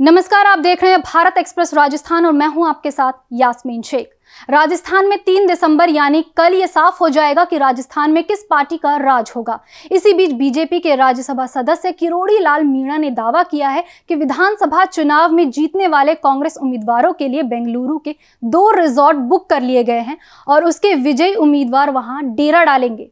नमस्कार आप देख रहे हैं भारत एक्सप्रेस राजस्थान और मैं हूं आपके साथ यास्मीन शेख राजस्थान में तीन दिसंबर यानी कल ये साफ हो जाएगा कि राजस्थान में किस पार्टी का राज होगा इसी बीच बीजेपी के राज्यसभा सदस्य किरोड़ी लाल मीणा ने दावा किया है कि विधानसभा चुनाव में जीतने वाले कांग्रेस उम्मीदवारों के लिए बेंगलुरु के दो रिजॉर्ट बुक कर लिए गए हैं और उसके विजयी उम्मीदवार वहां डेरा डालेंगे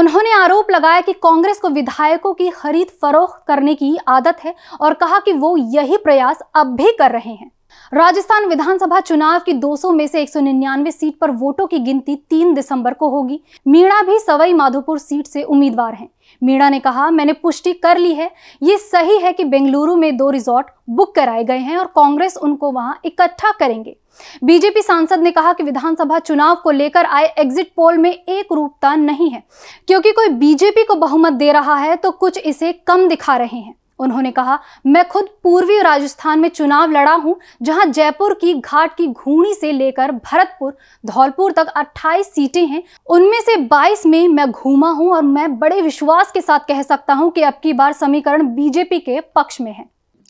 उन्होंने आरोप लगाया कि कांग्रेस को विधायकों की खरीद फरोख्त करने की आदत है और कहा कि वो यही प्रयास अब भी कर रहे हैं राजस्थान विधानसभा चुनाव की 200 में से 199 सीट पर वोटों की गिनती 3 दिसंबर को होगी मीणा भी सवाई माधोपुर सीट से उम्मीदवार हैं मीणा ने कहा मैंने पुष्टि कर ली है ये सही है कि बेंगलुरु में दो रिजॉर्ट बुक कराए गए हैं और कांग्रेस उनको वहां इकट्ठा करेंगे बीजेपी सांसद ने कहा कि विधानसभा चुनाव को लेकर आए एग्जिट पोल में एक रूपता नहीं है क्योंकि कोई बीजेपी को बहुमत दे रहा है तो कुछ इसे कम दिखा रहे हैं उन्होंने कहा मैं खुद पूर्वी राजस्थान में चुनाव लड़ा हूं जहां जयपुर की घाट की घूणी से लेकर भरतपुर धौलपुर तक 28 सीटें हैं उनमें से 22 में मैं घूमा हूं और मैं बड़े विश्वास के साथ कह सकता हूं कि अब की बार समीकरण बीजेपी के पक्ष में है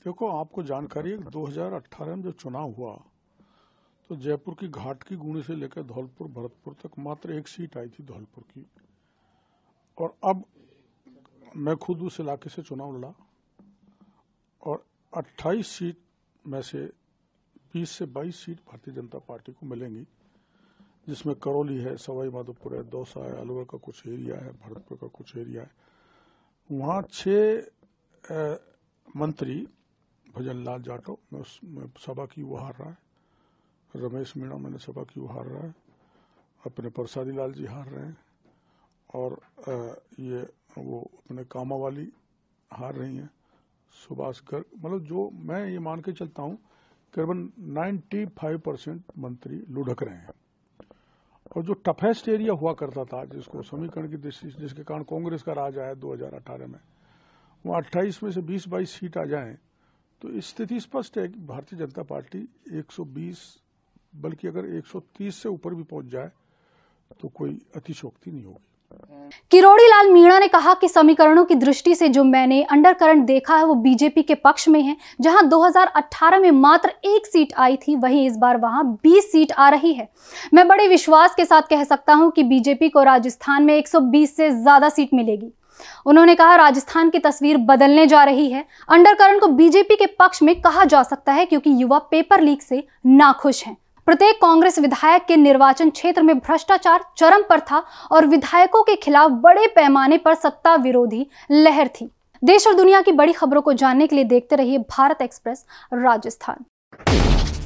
देखो आपको जानकारी दो हजार में जो चुनाव हुआ तो जयपुर की घाट की घूणी से लेकर धौलपुर भरतपुर तक मात्र एक सीट आई थी धौलपुर की और अब मैं खुद उस इलाके से चुनाव लड़ा और 28 सीट में से 20 से 22 सीट भारतीय जनता पार्टी को मिलेंगी जिसमें करौली है सवाई माधोपुर है दौसा है अलवर का कुछ एरिया है भरतपुर का कुछ एरिया है वहाँ छः मंत्री भजन लाल जाटो मैं उसमें सभा की वो हार रहा है रमेश मीणा मैंने सभा की वो हार रहा है अपने परसादी लाल जी हार रहे हैं और ये वो अपने कामा वाली हार रही हैं सुभाष गर्ग मतलब जो मैं ये मान के चलता हूं करीबन 95 परसेंट मंत्री लुढ़क रहे हैं और जो टफेस्ट एरिया हुआ करता था जिसको समीकरण की दृष्टि जिसके कारण कांग्रेस का राज आया 2018 में वो अट्ठाईस में से 20 बाईस सीट आ जाए तो स्थिति स्पष्ट है कि भारतीय जनता पार्टी 120 बल्कि अगर 130 से ऊपर भी पहुंच जाए तो कोई अतिशोक्ति नहीं होगी किरोड़ी लाल मीणा ने कहा कि समीकरणों की दृष्टि से जो मैंने अंडरकरंट देखा है वो बीजेपी के पक्ष में है जहां 2018 में मात्र एक सीट आई थी वहीं इस बार वहां 20 सीट आ रही है मैं बड़े विश्वास के साथ कह सकता हूं कि बीजेपी को राजस्थान में 120 से ज्यादा सीट मिलेगी उन्होंने कहा राजस्थान की तस्वीर बदलने जा रही है अंडरकरण को बीजेपी के पक्ष में कहा जा सकता है क्योंकि युवा पेपर लीक से नाखुश हैं प्रत्येक कांग्रेस विधायक के निर्वाचन क्षेत्र में भ्रष्टाचार चरम पर था और विधायकों के खिलाफ बड़े पैमाने पर सत्ता विरोधी लहर थी देश और दुनिया की बड़ी खबरों को जानने के लिए देखते रहिए भारत एक्सप्रेस राजस्थान